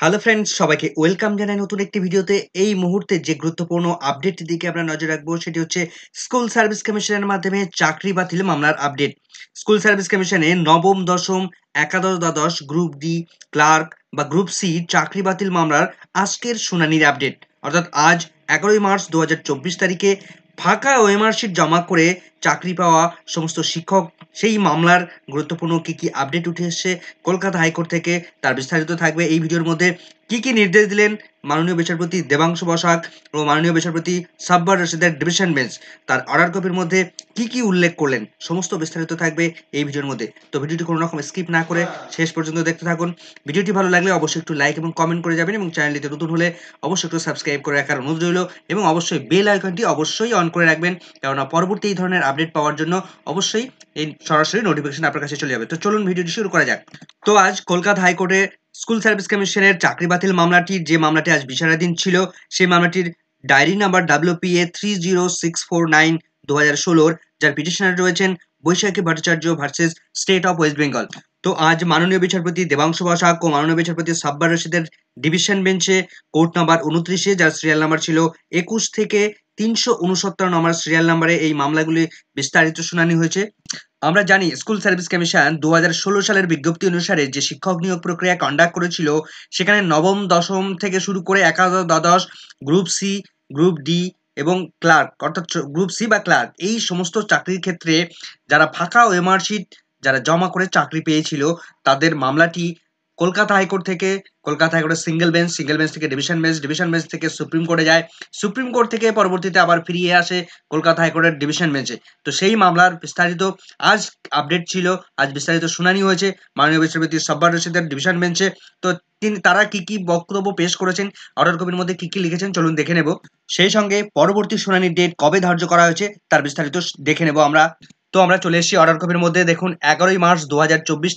Hello friends সবাইকে welcome জানাই নতুন একটি ভিডিওতে এই মুহূর্তে যে গুরুত্বপূর্ণ আপডেটটির দিকে আমরা নজর রাখবো সেটি হচ্ছে স্কুল সার্ভিস কমিশনের মাধ্যমে চাকরি বাতিল মামলার আপডেট স্কুল সার্ভিস কমিশনে নবম দশম একাদশ দ্বাদশ গ্রুপ ডি ক্লার্ক বা গ্রুপ সি চাকরি বাতিল মামলার আজকের শুনানির আপডেট অর্থাৎ আজ এগারোই মার্চ দু তারিখে ফাঁকা ওএমআরশিট জমা করে চাকরি পাওয়া সমস্ত শিক্ষক সেই মামলার গুরুত্বপূর্ণ কী কী আপডেট উঠে এসছে কলকাতা হাইকোর্ট থেকে তার বিস্তারিত থাকবে এই ভিডিওর মধ্যে কী কী নির্দেশ দিলেন মাননীয় বিচারপতি দেবাংশু বসাক ও মাননীয় বিচারপতি সাব্বার রশিদের ডিভিশন বেঞ্চ তার অর্ডার কপির মধ্যে কি কি উল্লেখ করলেন সমস্ত বিস্তারিত থাকবে এই ভিডিওর মধ্যে তো ভিডিওটি কোনো রকম স্কিপ না করে শেষ পর্যন্ত দেখতে থাকুন ভিডিওটি ভালো লাগলে অবশ্যই একটু লাইক এবং কমেন্ট করে যাবেন এবং চ্যানেলটিতে নতুন হলে অবশ্যই একটু সাবস্ক্রাইব করে রাখার অনুরোধ রইল এবং অবশ্যই বেল আইকনটি অবশ্যই অন অন করে রাখবেন কেননা পরবর্তী এই ধরনের আপডেট পাওয়ার জন্য অবশ্যই এই সরাসরি নোটিফিকেশন আপনার কাছে চলে যাবে তো চলুন ভিডিওটি শুরু করা যাক তো আজ কলকাতা হাইকোর্টে স্কুল সার্ভিস কমিশনের চাকরি বাতিল মামলাটির যে মামলাটি আজ বিচারাধীন ছিল সেই মামলাটির diary number W P A three zero six four nine দু হাজার ষোলোর যার পিটিশনার রয়েছেন Baishakhi Bhattacharya versus state of West Bengal তো আজ মাননীয় বিচারপতি দেবাংশু বাসাক ও মাননীয় বিচারপতি সাব্বার রশিদের ডিভিশন বেঞ্চে কোর্ট নাম্বার উনত্রিশে যার সিরিয়াল নাম্বার ছিল একুশ থেকে তিনশো উনসত্তর নম্বর সিরিয়াল নাম্বারে এই মামলাগুলি বিস্তারিত শুনানি হয়েছে আমরা জানি স্কুল সার্ভিস কমিশন দু সালের বিজ্ঞপ্তি অনুসারে যে শিক্ষক নিয়োগ প্রক্রিয়া কন্ডাক্ট করেছিল সেখানে নবম দশম থেকে শুরু করে একাদশ দ্বাদশ গ্রুপ সি গ্রুপ ডি এবং ক্লার্ক অর্থাৎ গ্রুপ সি বা ক্লার্ক এই সমস্ত চাকরির ক্ষেত্রে যারা ফাঁকা ওয়েমার্কশিট যারা জমা করে চাকরি পেয়েছিল তাদের মামলাটি কলকাতা হাইকোর্ট থেকে কলকাতা হাইকোর্টের সিঙ্গেল বেঞ্চ সিঙ্গেল বেঞ্চ থেকে ডিভিশন বেঞ্চ ডিভিশন বেঞ্চ থেকে সুপ্রিম কোর্টে যায় সুপ্রিম কোর্ট থেকে পরবর্তীতে আবার ফিরিয়ে আসে কলকাতা হাইকোর্টের ডিভিশন বেঞ্চে তো সেই মামলার বিস্তারিত আজ আপডেট ছিল আজ বিস্তারিত শুনানি হয়েছে মাননীয় বিচারপতি সব্বার রশিদের ডিভিশন বেঞ্চে তো তিনি তারা কি কি বক্তব্য পেশ করেছেন অর্ডার কপির মধ্যে কি কি লিখেছেন চলুন দেখে নেব সেই সঙ্গে পরবর্তী শুনানির ডেট কবে ধার্য করা হয়েছে তার বিস্তারিত দেখে নেব আমরা তো আমরা চলে এসেছি অর্ডার কপির মধ্যে দেখুন এগারোই মার্চ দু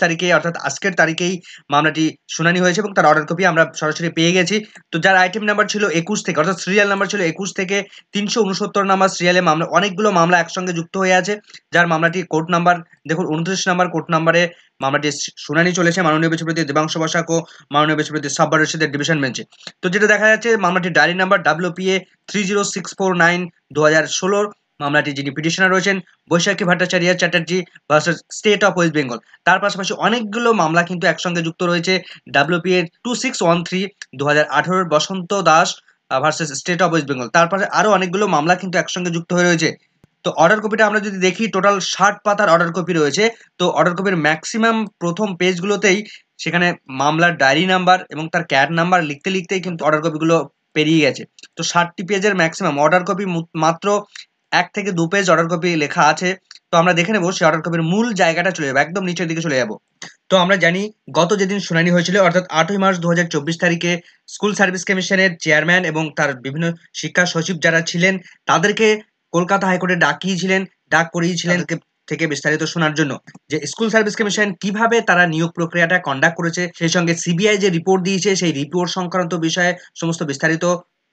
তারিখে অর্থাৎ আজকের তারিখেই মামলাটি শুনানি হয়েছে এবং তার অর্ডার কপি আমরা সরাসরি পেয়ে গেছি তো যার আইটেম নাম্বার ছিল একুশ থেকে অর্থাৎ সিরিয়াল নাম্বার ছিল একুশ থেকে তিনশো উনসত্তর নাম্বার সিরিয়ালে মামলা অনেকগুলো মামলা একসঙ্গে যুক্ত হয়ে আছে যার মামলাটি কোর্ট নাম্বার দেখুন উনত্রিশ নাম্বার কোর্ট নাম্বারে মামলাটি শুনানি চলেছে মাননীয় বিচারপতি দেবাংশ বসাক ও মাননীয় বিচারপতি সাব্বার রশিদের ডিভিশন বেঞ্চে তো যেটা দেখা যাচ্ছে মামলাটি diary number WPA three zero six four nine দু হাজার ষোলোর মামলাটি যিনি পিটিশনার রয়েছেন Baishakhi Bhattacharya Chatterjee versus state of West Bengal তার পাশাপাশি অনেকগুলো মামলা কিন্তু একসঙ্গে যুক্ত রয়েছে WPA two six one three দু হাজার Basanta Das versus state of West Bengal তারপরে আরও অনেকগুলো মামলা কিন্তু একসঙ্গে যুক্ত হয়ে রয়েছে তো অর্ডার কপিটা আমরা যদি দেখি টোটাল ষাট পাতার অর্ডার কপি রয়েছে তো অর্ডার কপির ম্যাক্সিমাম প্রথম পেজগুলোতেই সেখানে মামলার ডায়েরি নাম্বার এবং তার ক্যাট নাম্বার লিখতে লিখতেই কিন্তু অর্ডার কপিগুলো পেরিয়ে গেছে তো ষাটটি পেজের ম্যাক্সিমাম অর্ডার কপি মাত্র এক থেকে দু পেজ অর্ডার কপি লেখা আছে তো আমরা দেখে নেবো সেই অর্ডার কপির মূল জায়গাটা চলে যাবো একদম নিচের দিকে চলে যাবো তো আমরা জানি গত যেদিন শুনানি হয়েছিল অর্থাৎ আটই মার্চ দু তারিখে স্কুল সার্ভিস কমিশনের চেয়ারম্যান এবং তার বিভিন্ন শিক্ষা সচিব যারা ছিলেন তাদেরকে কলকাতা হাইকোর্টে ডাকিয়েছিলেন ডাক করিয়েছিলেন আচ্ছা। থেকে বিস্তারিত শোনার জন্য যে স্কুল সার্ভিস কমিশন কিভাবে তারা নিয়োগ প্রক্রিয়াটা কন্ডাক্ট করেছে সেই সঙ্গে সিবিআই যে রিপোর্ট দিয়েছে সেই রিপোর্ট সংক্রান্ত বিষয়ে সমস্ত বিস্তারিত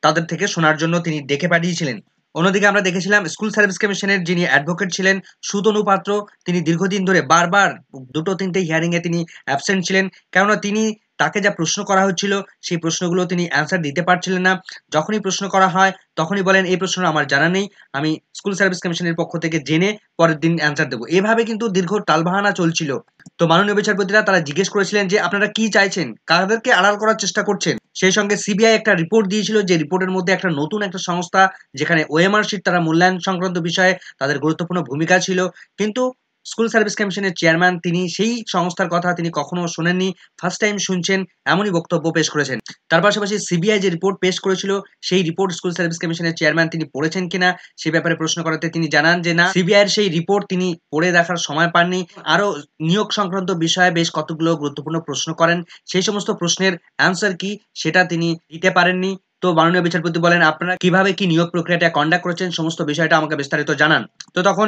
তাদের থেকে শোনার জন্য তিনি ডেকে পাঠিয়েছিলেন অন্যদিকে আমরা দেখেছিলাম স্কুল সার্ভিস কমিশনের যিনি অ্যাডভোকেট ছিলেন সুতনু পাত্র তিনি দীর্ঘদিন ধরে বারবার দুটো তিনটে হিয়ারিংয়ে তিনি অ্যাবসেন্ট ছিলেন কেননা তিনি তাকে যা প্রশ্ন করা হচ্ছিল সেই প্রশ্নগুলো তিনি অ্যান্সার দিতে পারছিলেন না যখনই প্রশ্ন করা হয় তখনই বলেন এই প্রশ্ন আমার জানা নেই আমি স্কুল সার্ভিস কমিশনের পক্ষ থেকে জেনে পরের দিন অ্যান্সার দেবো এভাবে কিন্তু দীর্ঘ টালবাহানা চলছিল তো মাননীয় বিচারপতিরা তারা জিজ্ঞেস করেছিলেন যে আপনারা কি চাইছেন কাদেরকে আড়াল করার চেষ্টা করছেন সেই সঙ্গে সিবিআই একটা রিপোর্ট দিয়েছিল যে রিপোর্টের মধ্যে একটা নতুন একটা সংস্থা যেখানে ওএমআর শিট তারা মূল্যায়ন সংক্রান্ত বিষয়ে তাদের গুরুত্বপূর্ণ ভূমিকা ছিল কিন্তু স্কুল সার্ভিস কমিশনের চেয়ারম্যান তিনি সেই সংস্থার কথা তিনি কখনো শোনেননি ফার্স্ট টাইম শুনছেন এমনই বক্তব্য পেশ করেছেন তার পাশাপাশি সিবিআই যে রিপোর্ট পেশ করেছিল সেই রিপোর্ট স্কুল সার্ভিস কমিশনের চেয়ারম্যান তিনি পড়েছেন কিনা সে ব্যাপারে প্রশ্ন করাতে তিনি জানান যে না সিবিআইয়ের সেই রিপোর্ট তিনি পড়ে দেখার সময় পাননি আরও নিয়োগ সংক্রান্ত বিষয়ে বেশ কতগুলো গুরুত্বপূর্ণ প্রশ্ন করেন সেই সমস্ত প্রশ্নের অ্যান্সার কি সেটা তিনি দিতে পারেননি তো মাননীয় বিচারপতি বলেন আপনারা কিভাবে কি নিয়োগ প্রক্রিয়াটা কন্ডাক্ট করেছেন সমস্ত বিষয়টা আমাকে বিস্তারিত জানান তো তখন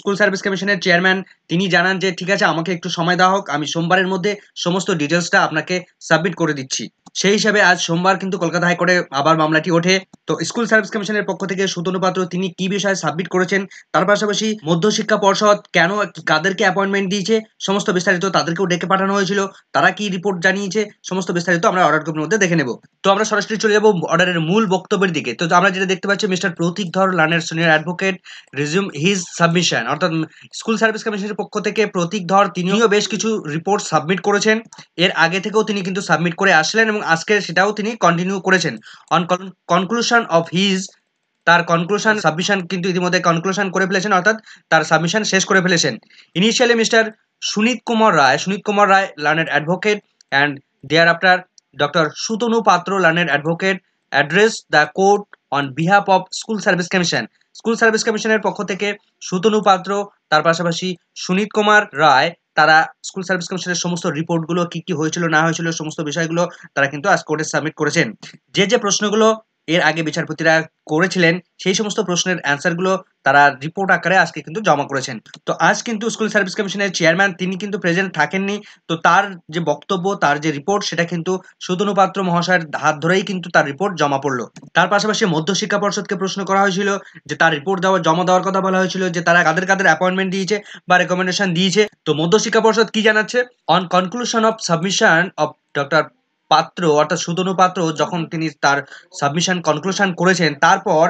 স্কুল সার্ভিস কমিশনের চেয়ারম্যান তিনি জানান যে ঠিক আছে আমাকে একটু সময় দেওয়া হোক আমি সোমবারের মধ্যে সমস্ত ডিটেলসটা আপনাকে সাবমিট করে দিচ্ছি সেই হিসাবে আজ সোমবার কিন্তু কলকাতা হাইকোর্টে আবার মামলাটি ওঠে তো স্কুল সার্ভিস কমিশনের পক্ষ থেকে সুতনু পাত্র তিনি কি বিষয়ে সাবমিট করেছেন তার পাশাপাশি মধ্যশিক্ষা পর্ষদ কেন কাদেরকে অ্যাপয়েন্টমেন্ট দিয়েছে সমস্ত বিস্তারিত তাদেরকেও ডেকে পাঠানো হয়েছিল তারা কি রিপোর্ট জানিয়েছে সমস্ত বিস্তারিত আমরা অর্ডার গ্রুপের মধ্যে দেখে নেব তো আমরা সরাসরি চলে যাবো অর্ডারের মূল বক্তব্যের দিকে তো আমরা যেটা দেখতে পাচ্ছি mister Pratik Dhar learned senior advocate resume his submission অর্থাৎ স্কুল সার্ভিস কমিশনের পক্ষ থেকে প্রতীক ধর তিনিও বেশ কিছু রিপোর্ট সাবমিট করেছেন এর আগে থেকেও তিনি কিন্তু সাবমিট করে আসলেন এবং আজকে সেটাও তিনি কন্টিনিউ করেছেন অন কনক্লুশন অফ হিজ তার কনক্লুশন সাবমিশন কিন্তু ইতিমধ্যে কনক্লুশন করে ফেলেছেন অর্থাৎ তার সাবমিশন শেষ করে ফেলেছেন initially mister Sunit Kumar Roy Sunit Kumar Roy learned advocate and thereafter doctor Sutanu Patra learned advocate addressed the court on behalf of school service commission school service কমিশনের পক্ষ থেকে সুতনু পাত্র তার পাশাপাশি সুনীত কুমার রায় তারা স্কুল সার্ভিস কমিশনের সমস্ত রিপোর্টগুলো কি কি হয়েছিল না হয়েছিল সমস্ত বিষয়গুলো তারা কিন্তু আজ কোর্টে সাবমিট করেছেন যে যে প্রশ্নগুলো এর আগে বিচারপতিরা করেছিলেন সেই সমস্ত প্রশ্নের অ্যান্সারগুলো তারা রিপোর্ট আকারে আজকে কিন্তু জমা করেছেন তো আজ কিন্তু স্কুল সার্ভিস কমিশনের চেয়ারম্যান তিনি কিন্তু প্রেজেন্ট থাকেননি তো তার যে বক্তব্য তার যে রিপোর্ট সেটা কিন্তু সুতনু পাত্র মহাশয়ের হাত ধরেই কিন্তু তার রিপোর্ট জমা পড়লো তার পাশাপাশি মধ্যশিক্ষা পর্ষদকে প্রশ্ন করা হয়েছিল যে তার রিপোর্ট দেওয়া জমা দেওয়ার কথা বলা হয়েছিল যে তারা কাদের কাদের অ্যাপয়েন্টমেন্ট দিয়েছে বা রেকমেন্ডেশন দিয়েছে তো মধ্যশিক্ষা পর্ষদ কি জানাচ্ছে on conclusion of submission of doctor Patra অর্থাৎ সুতনু পাত্র যখন তিনি তার সাবমিশন কনক্লুশন করেছেন তারপর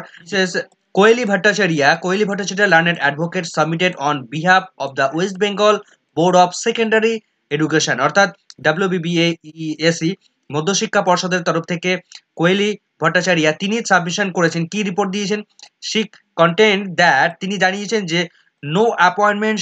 Koeli Bhattacharya Koeli Bhattacharya learned advocate submitted on behalf of the West Bengal board of secondary education অর্থাৎ ডাব্লিউবিবিএসি e e e, মধ্যশিক্ষা পর্ষদের তরফ থেকে কোয়েলি ভট্টাচারিয়া তিনি সাবমিশন করেছেন কি রিপোর্ট দিয়েছেন শিখ কন্টেন্ট দ্যাট তিনি জানিয়েছেন যে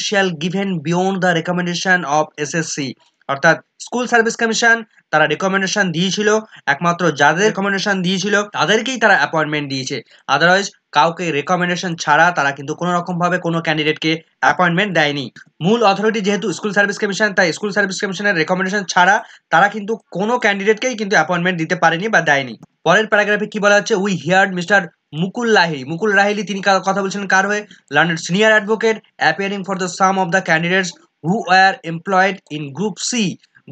shall given shall the recommendation of S S C অর্থাৎ স্কুল সার্ভিস কমিশন তারা রেকমেন্ডেশন দিয়েছিল একমাত্র যাদের রেকমেন্ডেশন দিয়েছিল তাদেরকেই তারা অ্যাপয়েন্টমেন্ট দিয়েছে আদারওয়াইজ কাউকে রেকমেন্ডেশন ছাড়া তারা কিন্তু কোনো রকমভাবে কোনো ক্যান্ডিডেটকে অ্যাপয়েন্টমেন্ট দেয়নি মূল অথরিটি যেহেতু স্কুল সার্ভিস কমিশন তাই স্কুল সার্ভিস কমিশনের রেকমেন্ডেশন ছাড়া তারা কিন্তু কোনো ক্যান্ডিডেটকেই কিন্তু অ্যাপয়েন্টমেন্ট দিতে পারেনি বা দেয়নি পরের প্যারাগ্রাফে কি বলা হচ্ছে উই হিয়ার্ড মিস্টার মুকুল লাহি মুকুল রাহিলি তিনি কথা বলছেন কার হয়ে learned senior advocate appearing for the some of the candidates who are employed in group C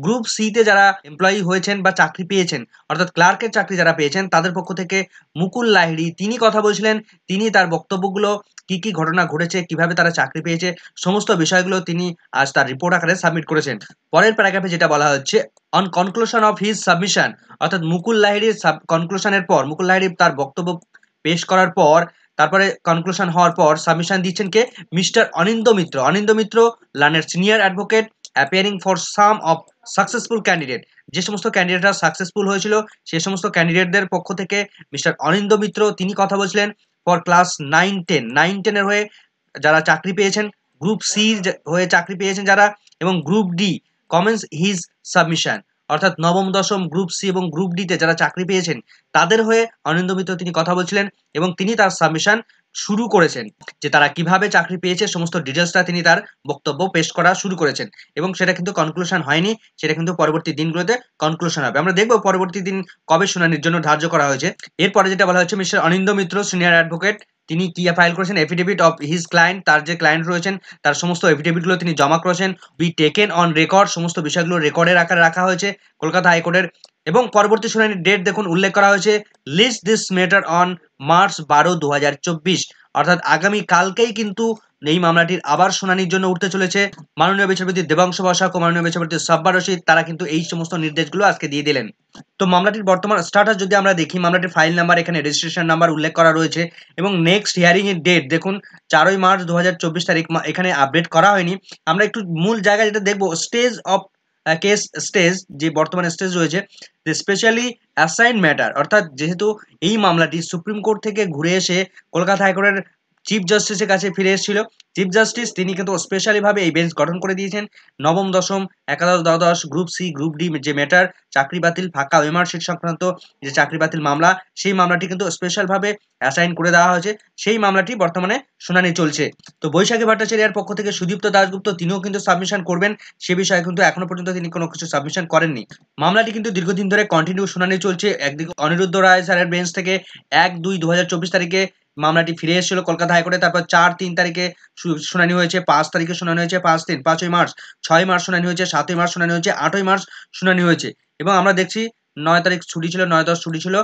group সিতে যারা এমপ্লয়ি হয়েছেন বা চাকরি পেয়েছেন অর্থাৎ ক্লার্কের চাকরি যারা পেয়েছেন তাদের পক্ষ থেকে মুকুল লাহিড়ি তিনি কথা বলছিলেন তিনি তার বক্তব্যগুলো কি কি ঘটনা ঘটেছে কিভাবে তারা চাকরি পেয়েছে সমস্ত বিষয়গুলো তিনি আজ তার রিপোর্ট আকারে সাবমিট করেছেন পরের প্যারাগ্রাফে যেটা বলা হচ্ছে on conclusion of his submission অর্থাৎ মুকুল লাহিড়ির কনক্লুশনের পর মুকুল লাহিড়ি তার বক্তব্য পেশ করার পর তারপরে কনক্লুশন হওয়ার পর সাবমিশন দিচ্ছেন কে mister Anindya Mitra Anindya Mitra learned senior advocate appearing for some of successful candidate যে সমস্ত ক্যান্ডিডেটরা সাকসেসফুল হয়েছিল সে সমস্ত ক্যান্ডিডেটদের পক্ষ থেকে মিস্টার অনিন্দ মিত্র তিনি কথা বলছিলেন for class nine ten nine টেনের হয়ে যারা চাকরি পেয়েছেন গ্রুপ সি হয়ে চাকরি পেয়েছেন যারা এবং group D commence his submission অর্থাৎ নবম দশম গ্রুপ সি এবং গ্রুপ ডিতে যারা চাকরি পেয়েছেন তাদের হয়ে অনিন্দ মিত্র তিনি কথা বলছিলেন এবং তিনি তার সাবমিশন শুরু করেছেন যে তারা কিভাবে চাকরি পেয়েছে সমস্ত ডিটেলসটা তিনি তার বক্তব্য পেশ করা শুরু করেছেন এবং সেটা কিন্তু কনক্লুশন হয়নি সেটা কিন্তু পরবর্তী দিনগুলোতে কনক্লুশন হবে আমরা দেখবো পরবর্তী দিন কবে শুনানির জন্য ধার্য করা হয়েছে এরপরে যেটা বলা হয়েছে mister Anindya Mitra senior advocate তিনি কি ফাইল করেছেন এফিডেভিট অফ হিজ ক্লায়েন্ট তার যে ক্লায়েন্ট রয়েছেন তার সমস্ত এফিডেভিটগুলো তিনি জমা করেছেন উই টেকেন অন রেকর্ড সমস্ত বিষয়গুলো রেকর্ডের আকারে রাখা হয়েছে কলকাতা হাইকোর্টের এবং পরবর্তী শুনানির ডেট দেখুন উল্লেখ করা হয়েছে list this matter on March বারো দু অর্থাৎ আগামী কালকেই কিন্তু এই মামলাটির আবার শুনানির জন্য উঠতে চলেছে মাননীয় বিচারপতি দেবাংশ বসাক ও মাননীয় বিচারপতি সাব্বার রশিদ তারা কিন্তু এই সমস্ত নির্দেশগুলো আজকে দিয়ে দিলেন তো মামলাটির বর্তমান স্টাটাস যদি আমরা দেখি মামলাটির ফাইল নাম্বার এখানে রেজিস্ট্রেশন নাম্বার উল্লেখ করা রয়েছে এবং নেক্সট হিয়ারিং এর ডেট দেখুন চারই মার্চ দু তারিখ এখানে আপডেট করা হয়নি আমরা একটু মূল জায়গা যেটা দেখবো স্টেজ অফ কেস স্টেজ যে বর্তমানে স্টেজ রয়েছে স্পেশালি অ্যাসাইন ম্যাটার অর্থাৎ যেহেতু এই মামলাটি সুপ্রিম কোর্ট থেকে ঘুরে এসে কলকাতা হাইকোর্টের চিফ জাস্টিসের কাছে ফিরে এসেছিল চিফ জাস্টিস তিনি কিন্তু স্পেশালিভাবে এই বেঞ্চ গঠন করে দিয়েছেন নবম দশম একাদশ দ্বাদশ গ্রুপ সি গ্রুপ ডি যে ম্যাটার চাকরি বাতিল ফাঁকা ওয়েমারশিট সংক্রান্ত যে চাকরি বাতিল মামলা সেই মামলাটি কিন্তু স্পেশালভাবে অ্যাসাইন করে দেওয়া হয়েছে সেই মামলাটি বর্তমানে শুনানি চলছে তো বৈশাখী ভট্টাচার্যার পক্ষ থেকে সুদীপ্ত দাশগুপ্ত তিনিও কিন্তু সাবমিশন করবেন সে বিষয়ে কিন্তু এখনো পর্যন্ত তিনি কোনো কিছু সাবমিশন করেননি মামলাটি কিন্তু দীর্ঘদিন ধরে কন্টিনিউ শুনানি চলছে একদিকে অনিরুদ্ধ রায় স্যারের বেঞ্চ থেকে এক দুই দু তারিখে মামলাটি ফিরে এসেছিল কলকাতা হাইকোর্টে তারপর চার তিন তারিখে শুনানি হয়েছে পাঁচ তারিখে শুনানি হয়েছে পাঁচ তিন পাঁচই মার্চ ছয় মার্চ শুনানি হয়েছে সাতই মার্চ শুনানি হয়েছে আটই মার্চ শুনানি হয়েছে এবং আমরা দেখছি নয় তারিখ ছুটি ছিল নয় দশ ছুটি ছিল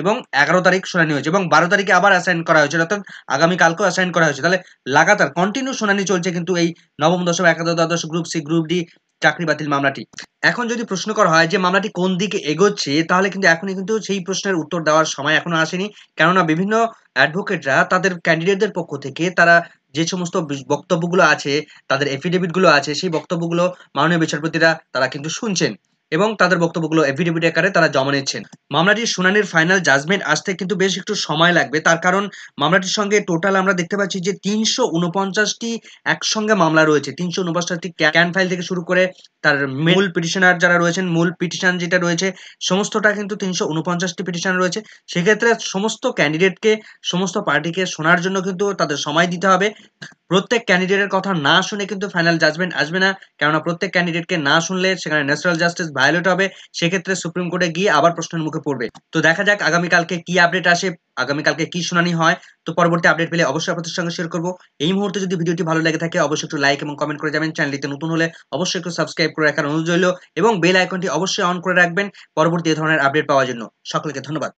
এবং এগারো তারিখ শুনানি হয়েছে এবং বারো তারিখে আবার অ্যাসাইন করা হয়েছে অর্থাৎ আগামীকালকেও অ্যাসাইন করা হয়েছে তাহলে লাগাতার কন্টিনিউ শুনানি চলছে কিন্তু এই নবম দশম একাদশ দ্বাদশ গ্রুপ সি গ্রুপ ডি চাকরি বাতিল মামলাটি এখন যদি প্রশ্ন করা হয় যে মামলাটি কোন দিকে এগোচ্ছে তাহলে কিন্তু এখনই কিন্তু সেই প্রশ্নের উত্তর দেওয়ার সময় এখনো আসেনি কেননা বিভিন্ন অ্যাডভোকেটরা তাদের ক্যান্ডিডেটদের পক্ষ থেকে তারা যে সমস্ত বক্তব্যগুলো আছে তাদের এফিডেভিটগুলো আছে সেই বক্তব্যগুলো মাননীয় বিচারপতিরা তারা কিন্তু শুনছেন এবং তাদের বক্তব্যগুলো এফিডেভিট আকারে তারা জমা নিচ্ছেন মামলাটির শুনানির ফাইনাল জাজমেন্ট আসতে কিন্তু বেশ একটু সময় লাগবে তার কারণ মামলাটির সঙ্গে টোটাল আমরা দেখতে পাচ্ছি যে তিনশো উনপঞ্চাশটি একসঙ্গে মামলা রয়েছে তিনশো উনপঞ্চাশটি ক্যান ফাইল থেকে শুরু করে তার মূল পিটিশনার যারা রয়েছেন মূল পিটিশন যেটা রয়েছে সমস্তটা কিন্তু তিনশো উনপঞ্চাশটি পিটিশন রয়েছে সেক্ষেত্রে সমস্ত ক্যান্ডিডেটকে সমস্ত পার্টিকে শোনার জন্য কিন্তু তাদের সময় দিতে হবে প্রত্যেক ক্যান্ডিডেটের কথা না শুনে কিন্তু ফাইনাল জাজমেন্ট আসবে না কেননা প্রত্যেক ক্যান্ডিডেটকে না শুনলে সেখানে ন্যাচারাল জাস্টিস ভায়োলেট হবে সেক্ষেত্রে সুপ্রিম কোর্টে গিয়ে আবার প্রশ্নের মুখে পড়বে তো দেখা যাক আগামীকালকে কি আপডেট আসে আগামীকালকে কি শুনানি হয় তো পরবর্তী আপডেট পেলে অবশ্যই আপনাদের সঙ্গে শেয়ার করবো এই মুহূর্তে যদি ভিডিওটি ভালো লাগে থাকে অবশ্যই একটু লাইক এবং কমেন্ট করে যাবেন চ্যানেলটিতে নতুন হলে অবশ্যই একটু সাবস্ক্রাইব করে রাখার অনুরোধ রইল এবং বেল আইকনটি অবশ্যই অন করে রাখবেন পরবর্তী ধরনের আপডেট পাওয়ার জন্য সকলকে ধন্যবাদ